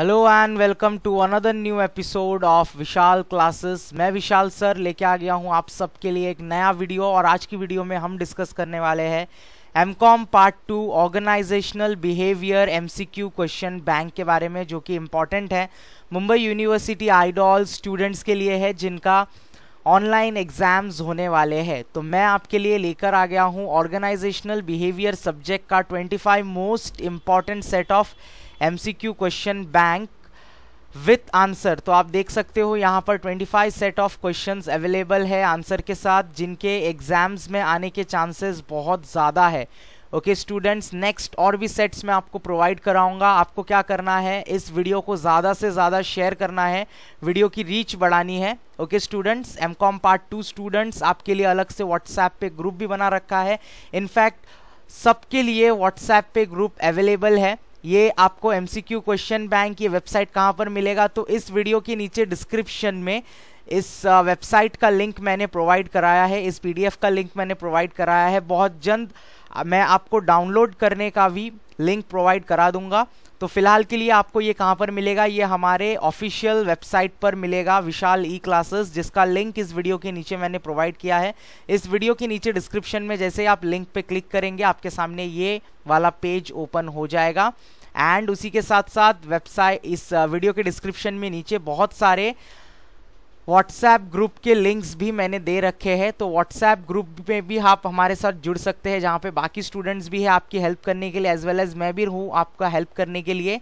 hello and welcome to another new episode of Vishal classes मैं Vishal sir लेके आ गया हूँ आप सबके लिए एक नया वीडियो और आज की वीडियो में हम डिस्कस करने वाले हैं M com part two organisational behaviour M C Q question bank के बारे में जो कि इम्पॉर्टेंट है मुंबई यूनिवर्सिटी आइडॉल स्टूडेंट्स के लिए है जिनका ऑनलाइन एग्जाम्स होने वाले हैं तो मैं आपके लिए लेकर आ गया हूँ ऑर्गेनाइजेशनल बिहेवियर सब्जेक्ट का 25 most important set of MCQ question bank with answer तो आप देख सकते हो यहाँ पर 25 सेट ऑफ क्वेश्चंस अवेलेबल है आंसर के साथ जिनके एग्जाम्स में आने के चांसेस बहुत ज़्यादा है ओके स्टूडेंट्स नेक्स्ट और भी सेट्स मैं आपको प्रोवाइड कराऊंगा आपको क्या करना है इस वीडियो को ज़्यादा से ज़्यादा शेयर करना है वीडियो की रीच बढ़ानी है okay students M com part two students आपके लिए अलग से व्हाट्सएप पे ग्रुप भी बना रखा है इनफैक्ट सबके लिए व्हाट्सएप पे ग्रुप अवेलेबल है ये आपको एम क्वेश्चन बैंक ये वेबसाइट कहाँ पर मिलेगा तो इस वीडियो के नीचे डिस्क्रिप्शन में इस वेबसाइट का लिंक मैंने प्रोवाइड कराया है इस पीडीएफ का लिंक मैंने प्रोवाइड कराया है बहुत जल्द मैं आपको डाउनलोड करने का भी लिंक प्रोवाइड करा दूंगा तो फिलहाल के लिए आपको ये कहाँ पर मिलेगा ये हमारे ऑफिशियल वेबसाइट पर मिलेगा विशाल ई क्लासेस जिसका लिंक इस वीडियो के नीचे मैंने प्रोवाइड किया है इस वीडियो के नीचे डिस्क्रिप्शन में जैसे आप लिंक पे क्लिक करेंगे आपके सामने ये वाला पेज ओपन हो जाएगा एंड उसी के साथ साथ वेबसाइट इस वीडियो के डिस्क्रिप्शन में नीचे बहुत सारे व्हाट्सएप ग्रुप के लिंक्स भी मैंने दे रखे हैं तो व्हाट्सएप ग्रुप में भी आप हमारे साथ जुड़ सकते हैं जहाँ पे बाकी स्टूडेंट्स भी हैं आपकी हेल्प करने के लिए एज वेल एज मैं भी हूँ आपका हेल्प करने के लिए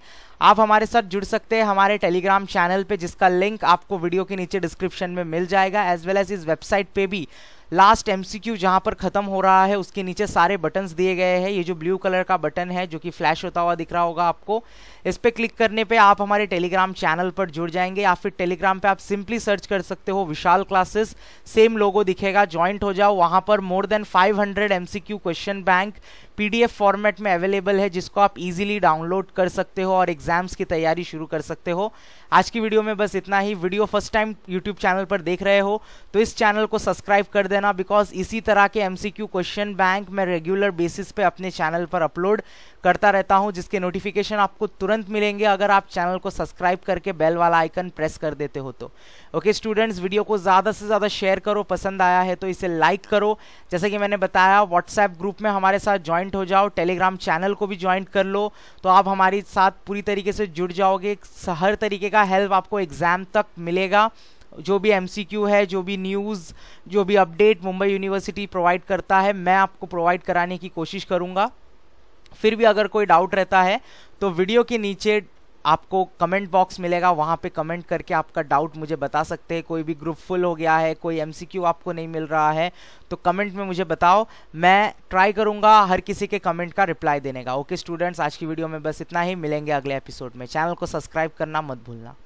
आप हमारे साथ जुड़ सकते हैं हमारे टेलीग्राम चैनल पे जिसका लिंक आपको वीडियो के नीचे डिस्क्रिप्शन में मिल जाएगा एज वेल एज इस वेबसाइट पर भी लास्ट एमसीक्यू जहां पर खत्म हो रहा है उसके नीचे सारे बटन्स दिए गए हैं ये जो ब्लू कलर का बटन है जो कि फ्लैश होता हुआ दिख रहा होगा आपको इस पर क्लिक करने पे आप हमारे टेलीग्राम चैनल पर जुड़ जाएंगे या फिर टेलीग्राम पे आप सिंपली सर्च कर सकते हो विशाल क्लासेस सेम लोगो दिखेगा ज्वाइंट हो जाओ वहां पर more than five hundred question bank PDF format में अवेलेबल है जिसको आप इजीली डाउनलोड कर सकते हो और एग्जाम्स की तैयारी शुरू कर सकते हो आज की वीडियो में बस इतना ही video first time YouTube channel पर देख रहे हो तो इस चैनल को सब्सक्राइब कर देना देना बिकॉज इसी तरह के एमसीक्यू क्वेश्चन बैंक मैं रेगुलर बेसिस पे अपने चैनल पर अपलोड करता रहता हूँ जिसके नोटिफिकेशन आपको तुरंत मिलेंगे अगर आप चैनल को सब्सक्राइब करके बेल वाला आइकन प्रेस कर देते हो तो ओके स्टूडेंट्स वीडियो को ज़्यादा से ज़्यादा शेयर करो पसंद आया है तो इसे लाइक करो जैसे कि मैंने बताया व्हाट्सएप ग्रुप में हमारे साथ ज्वाइंट हो जाओ टेलीग्राम चैनल को भी ज्वाइंट कर लो तो आप हमारे साथ पूरी तरीके से जुड़ जाओगे हर तरीके का हेल्प आपको एग्जाम तक मिलेगा जो भी एम है जो भी न्यूज़ जो भी अपडेट मुंबई यूनिवर्सिटी प्रोवाइड करता है मैं आपको प्रोवाइड कराने की कोशिश करूँगा फिर भी अगर कोई डाउट रहता है तो वीडियो के नीचे आपको कमेंट बॉक्स मिलेगा वहाँ पे कमेंट करके आपका डाउट मुझे बता सकते हैं कोई भी ग्रुप फुल हो गया है कोई एम आपको नहीं मिल रहा है तो कमेंट में मुझे बताओ मैं ट्राई करूँगा हर किसी के कमेंट का रिप्लाई देने का ओके स्टूडेंट्स आज की वीडियो में बस इतना ही मिलेंगे अगले एपिसोड में चैनल को सब्सक्राइब करना मत भूलना